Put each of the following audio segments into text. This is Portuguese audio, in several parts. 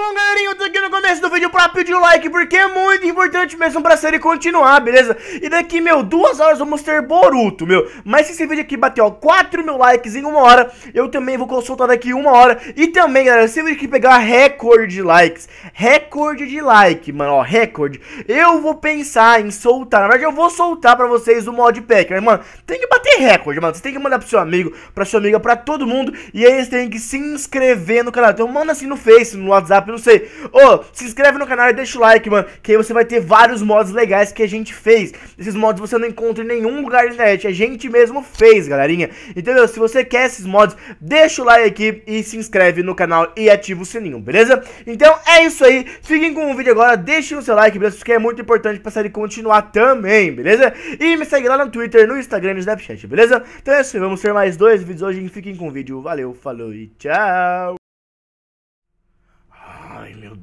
Bom, galerinha, eu tô aqui no começo do vídeo pra pedir o like, porque é muito importante mesmo pra série continuar, beleza? E daqui, meu, duas horas vamos ter Boruto, meu. Mas se esse vídeo aqui bater, ó, 4 mil likes em uma hora, eu também vou consultar daqui uma hora. E também, galera, se esse vídeo aqui pegar recorde de likes, recorde de like, mano, ó, recorde, eu vou pensar em soltar. Na verdade, eu vou soltar pra vocês o mod pack, mas, mano, tem que bater recorde, mano. Você tem que mandar pro seu amigo, pra sua amiga, pra todo mundo, e aí eles têm que se inscrever no canal. Então manda assim no Face, no WhatsApp, rápido, não sei. Ô, se inscreve no canal e deixa o like, mano, que aí você vai ter vários mods legais que a gente fez. Esses mods você não encontra em nenhum lugar da internet, a gente mesmo fez, galerinha. Entendeu? Se você quer esses mods, deixa o like aqui e se inscreve no canal e ativa o sininho, beleza? Então é isso aí, fiquem com o vídeo agora, deixem o seu like, beleza? Porque é muito importante pra série continuar também, beleza? E me segue lá no Twitter, no Instagram e no Snapchat, beleza? Então é isso aí, vamos ter mais dois vídeos hoje, fiquem com o vídeo, valeu, falou e tchau!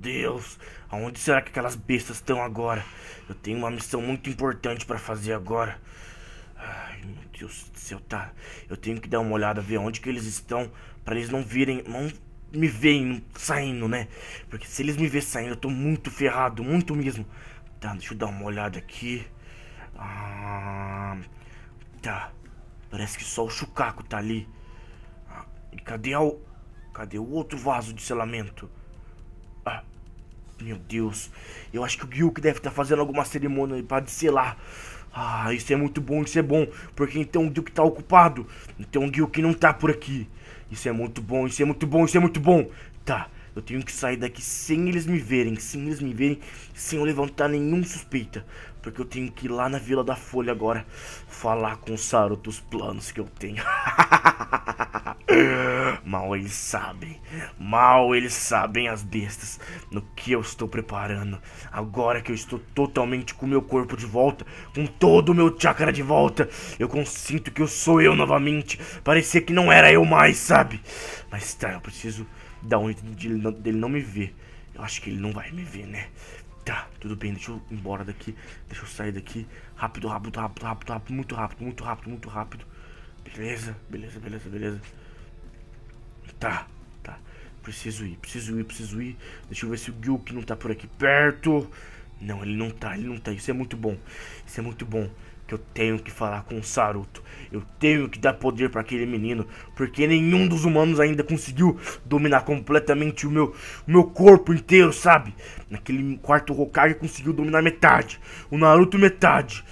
Deus, aonde será que aquelas bestas estão agora? Eu tenho uma missão muito importante para fazer agora. Ai, meu Deus do céu, tá. Eu tenho que dar uma olhada, ver onde que eles estão, para eles não virem, não me veem saindo, né? Porque se eles me verem saindo, eu tô muito ferrado, muito mesmo. Tá, deixa eu dar uma olhada aqui. Ah, tá. Parece que só o Chucaco tá ali. Ah, e cadê o, Cadê o outro vaso de selamento? Ah, meu Deus. Eu acho que o Gyuk deve estar tá fazendo alguma cerimônia para lá. Ah, isso é muito bom, isso é bom. Porque então o Gyuk está ocupado. Então o Gyuk não tá por aqui. Isso é muito bom, isso é muito bom, isso é muito bom. Tá, eu tenho que sair daqui sem eles me verem, sem eles me verem, sem eu levantar nenhum suspeita. Porque eu tenho que ir lá na Vila da Folha agora falar com o Saru dos planos que eu tenho. eles sabem, mal eles sabem as bestas no que eu estou preparando. Agora que eu estou totalmente com meu corpo de volta, com todo o meu chakra de volta, eu consinto que eu sou eu novamente. Parecia que não era eu mais, sabe? Mas tá, eu preciso dar um jeito não, dele não me ver. Eu acho que ele não vai me ver, né? Tá, tudo bem, deixa eu ir embora daqui. Deixa eu sair daqui. Rápido, rápido, rápido, rápido, rápido, muito rápido, muito rápido, muito rápido. Beleza, beleza, beleza, beleza. Tá, tá. Preciso ir, preciso ir, preciso ir. Deixa eu ver se o Gilk não tá por aqui perto. Não, ele não tá, ele não tá. Isso é muito bom. Isso é muito bom. Que eu tenho que falar com o Saruto. Eu tenho que dar poder para aquele menino. Porque nenhum dos humanos ainda conseguiu dominar completamente o meu, o meu corpo inteiro, sabe? Naquele quarto Hokage conseguiu dominar metade. O Naruto metade.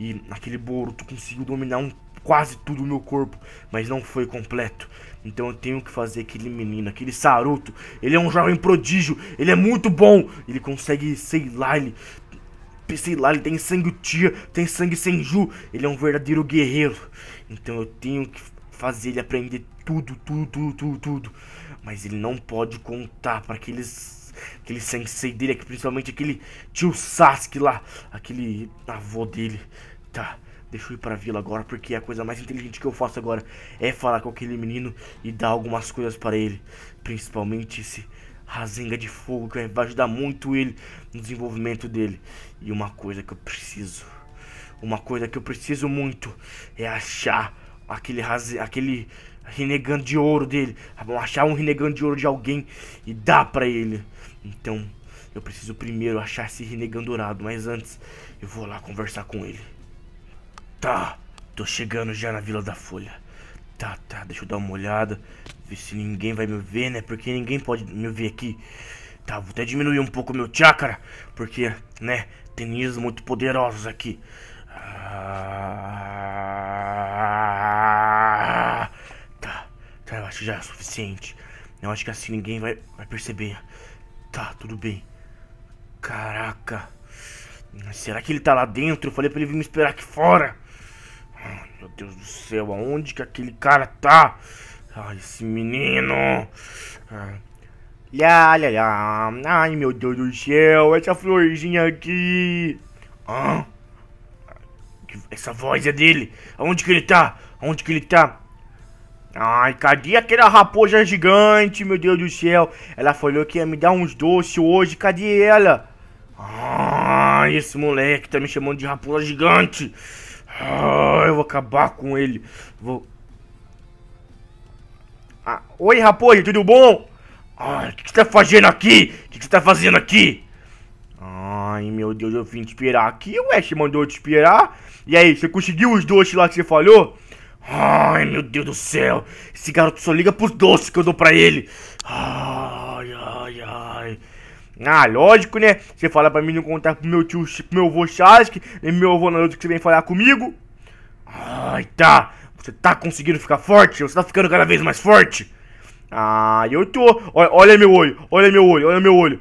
E naquele Boruto conseguiu dominar um quase tudo o meu corpo, mas não foi completo. Então eu tenho que fazer aquele menino, aquele Saruto. Ele é um jovem prodígio, ele é muito bom. Ele consegue, sei lá, ele. Sei lá, ele tem sangue tia, tem sangue senju. Ele é um verdadeiro guerreiro. Então eu tenho que fazer ele aprender tudo, tudo, tudo, tudo, tudo. Mas ele não pode contar para aqueles aquele sensei dele, é principalmente aquele tio Sasuke lá, aquele avô dele. Tá. Deixa eu ir pra vila agora, porque a coisa mais inteligente que eu faço agora é falar com aquele menino e dar algumas coisas para ele. Principalmente esse razenga de Fogo, que vai ajudar muito ele no desenvolvimento dele. E uma coisa que eu preciso, uma coisa que eu preciso muito, é achar aquele, aquele renegando de ouro dele. Vamos ah, achar um renegando de ouro de alguém e dar para ele. Então, eu preciso primeiro achar esse renegando dourado, mas antes eu vou lá conversar com ele. Tá, tô chegando já na Vila da Folha. Tá, tá, deixa eu dar uma olhada. Ver se ninguém vai me ver, né? Porque ninguém pode me ver aqui. Tá, vou até diminuir um pouco meu chakra. Porque, né? Tem muito poderosos aqui. Ah, tá, tá, eu acho que já é suficiente. Eu acho que assim ninguém vai, vai perceber. Tá, tudo bem. Caraca. Será que ele tá lá dentro? Eu falei pra ele vir me esperar aqui fora meu Deus do céu, aonde que aquele cara tá? Ai, esse menino. Ai. Lá, lá, lá. Ai, meu Deus do céu, essa florzinha aqui. Ah, essa voz é dele. Aonde que ele tá? Aonde que ele tá? Ai, cadê aquela raposa gigante, meu Deus do céu? Ela falou que ia me dar uns doces hoje, cadê ela? Ai, ah, esse moleque tá me chamando de raposa gigante. Ah, eu vou acabar com ele. Vou... Ah, oi, rapaz, tudo bom? Ah, o que, que você tá fazendo aqui? O que, você tá fazendo aqui? Ai, meu Deus, eu vim te esperar aqui. O Ash mandou te esperar. E aí, você conseguiu os doces lá que você falhou? Ai, meu Deus do céu. Esse garoto só liga pros doces que eu dou pra ele. Ah. Ah, lógico, né? Você fala pra mim não contar pro meu tio, pro meu avô Chask, nem meu avô Naruto que você vem falar comigo. Ai, tá. Você tá conseguindo ficar forte? Você tá ficando cada vez mais forte? Ah, eu tô. Olha, olha meu olho, olha meu olho, olha meu olho.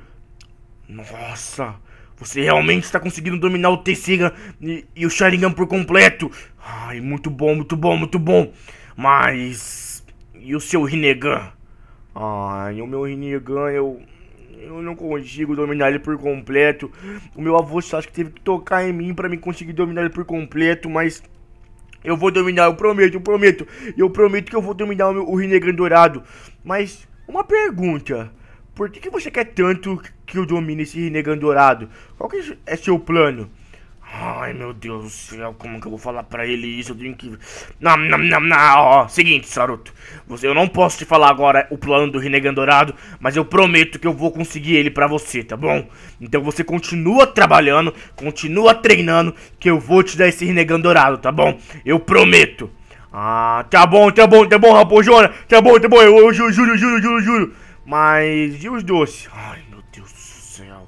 Nossa, você realmente está conseguindo dominar o Tessiga e, e o Sharingan por completo. Ai, muito bom, muito bom, muito bom. Mas... E o seu Rinnegan? Ai, o meu Rinnegan, eu eu não consigo dominar ele por completo. O meu avô acho que teve que tocar em mim para me conseguir dominar ele por completo, mas eu vou dominar, eu prometo, eu prometo. Eu prometo que eu vou dominar o, meu, o Rinnegan Dourado. Mas, uma pergunta. Por que, que você quer tanto que eu domine esse Rinnegan Dourado? Qual que é seu é plano? Ai, meu Deus do céu, como que eu vou falar pra ele isso? Eu tenho que... Não, não, não, não, ó. Seguinte, Saruto. Você, eu não posso te falar agora o plano do Renegan Dourado, mas eu prometo que eu vou conseguir ele pra você, tá bom? Então você continua trabalhando, continua treinando, que eu vou te dar esse Renegan Dourado, tá bom? Eu prometo. Ah, tá bom, tá bom, tá bom, rapojona. Tá bom, tá bom, eu, eu juro, juro, juro, juro, juro. Mas e os doces? Ai, meu Deus do céu.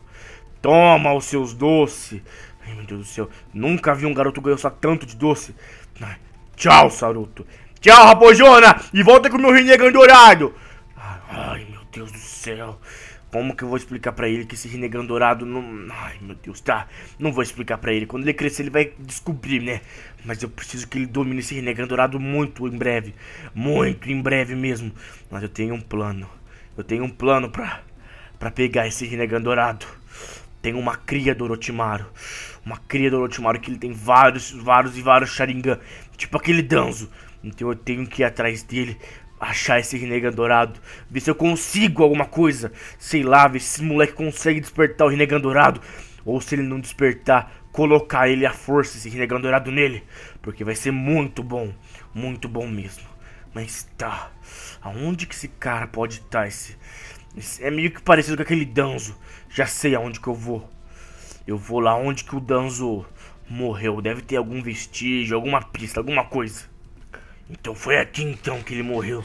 Toma os seus doces. Ai, meu Deus do céu. Nunca vi um garoto ganhar só tanto de doce. Ai, tchau, Saruto. Tchau, Rabojona. E volta com o meu Rinnegan dourado. Ai, meu Deus do céu. Como que eu vou explicar pra ele que esse Rinnegan dourado não... Ai, meu Deus, tá. Não vou explicar pra ele. Quando ele crescer, ele vai descobrir, né? Mas eu preciso que ele domine esse Rinnegan dourado muito em breve. Muito em breve mesmo. Mas eu tenho um plano. Eu tenho um plano pra... Pra pegar esse Rinnegan dourado. Tem uma cria do Orochimaru uma cria do Orochimaru que ele tem vários, vários e vários Sharingan, tipo aquele Danzo. Então eu tenho que ir atrás dele, achar esse Rinnegan dourado, ver se eu consigo alguma coisa, sei lá, ver se esse moleque consegue despertar o Rinnegan dourado, ou se ele não despertar, colocar ele à força, esse Rinnegan dourado nele, porque vai ser muito bom, muito bom mesmo. Mas tá, aonde que esse cara pode estar, tá, esse... esse... É meio que parecido com aquele Danzo, já sei aonde que eu vou. Eu vou lá onde que o Danzo morreu. Deve ter algum vestígio, alguma pista, alguma coisa. Então foi aqui então que ele morreu.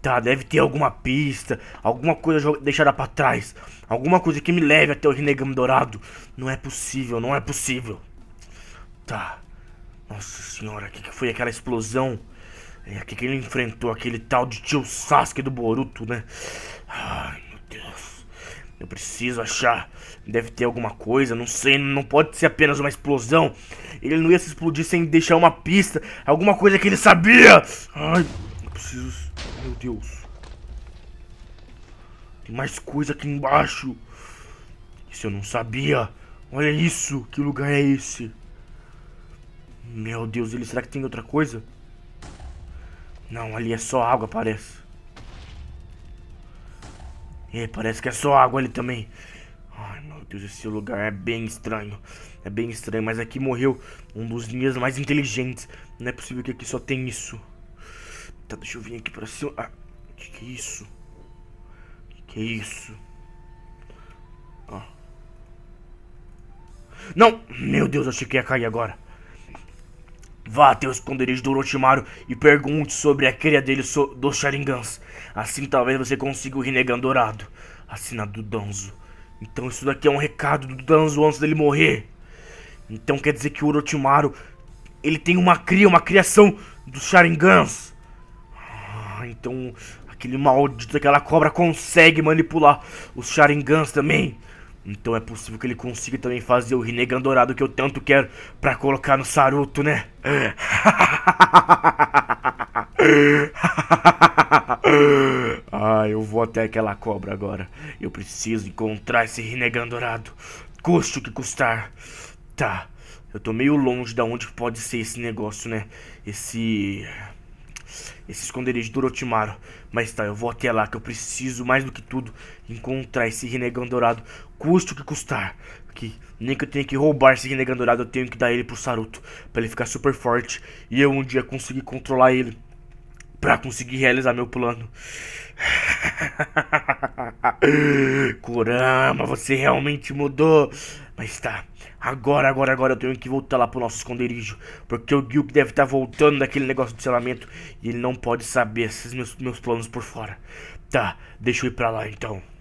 Tá, deve ter alguma pista, alguma coisa deixada para trás. Alguma coisa que me leve até o Renegado Dourado. Não é possível, não é possível. Tá. Nossa senhora, o que, que foi aquela explosão? É aqui que ele enfrentou aquele tal de tio Sasuke do Boruto, né? Ai, meu Deus. Eu preciso achar. Deve ter alguma coisa, não sei, não pode ser apenas uma explosão. Ele não ia se explodir sem deixar uma pista, alguma coisa que ele sabia. Ai, eu preciso. Meu Deus. Tem mais coisa aqui embaixo. Isso eu não sabia. Olha isso, que lugar é esse? Meu Deus, ele será que tem outra coisa? Não, ali é só água, parece. E é, parece que é só água ali também. Ai, meu Deus, esse lugar é bem estranho. É bem estranho, mas aqui morreu um dos ninjas mais inteligentes. Não é possível que aqui só tem isso. Tá, deixa eu vir aqui pra cima. Ah, que que é isso? Que que é isso? Ó. Ah. Não! Meu Deus, achei que ia cair agora. Vá até o esconderijo do Orochimaru e pergunte sobre a cria dele so dos Sharingans. Assim talvez você consiga o Rinnegan dourado. Assinado Danzo. Então isso daqui é um recado do Danzo antes dele morrer. Então quer dizer que o Orochimaru... Ele tem uma cria, uma criação dos Sharingans. Ah, então aquele maldito, aquela cobra consegue manipular os Sharingans também. Então é possível que ele consiga também fazer o Rinnegan dourado que eu tanto quero pra colocar no Saruto, né? ah, eu vou até aquela cobra agora. Eu preciso encontrar esse Rinnegan dourado. Custe o que custar. Tá, eu tô meio longe da onde pode ser esse negócio, né? Esse esse esconderijo do Orochimaru. Mas tá, eu vou até lá, que eu preciso, mais do que tudo, encontrar esse renegão dourado, custe o que custar. Que nem que eu tenha que roubar esse renegão dourado, eu tenho que dar ele pro Saruto, pra ele ficar super forte e eu um dia conseguir controlar ele. Pra conseguir realizar meu plano. Kurama, você realmente mudou. Mas tá, agora, agora, agora eu tenho que voltar lá pro nosso esconderijo. Porque o Gilk deve estar tá voltando daquele negócio do selamento. E ele não pode saber esses meus, meus planos por fora. Tá, deixa eu ir pra lá então.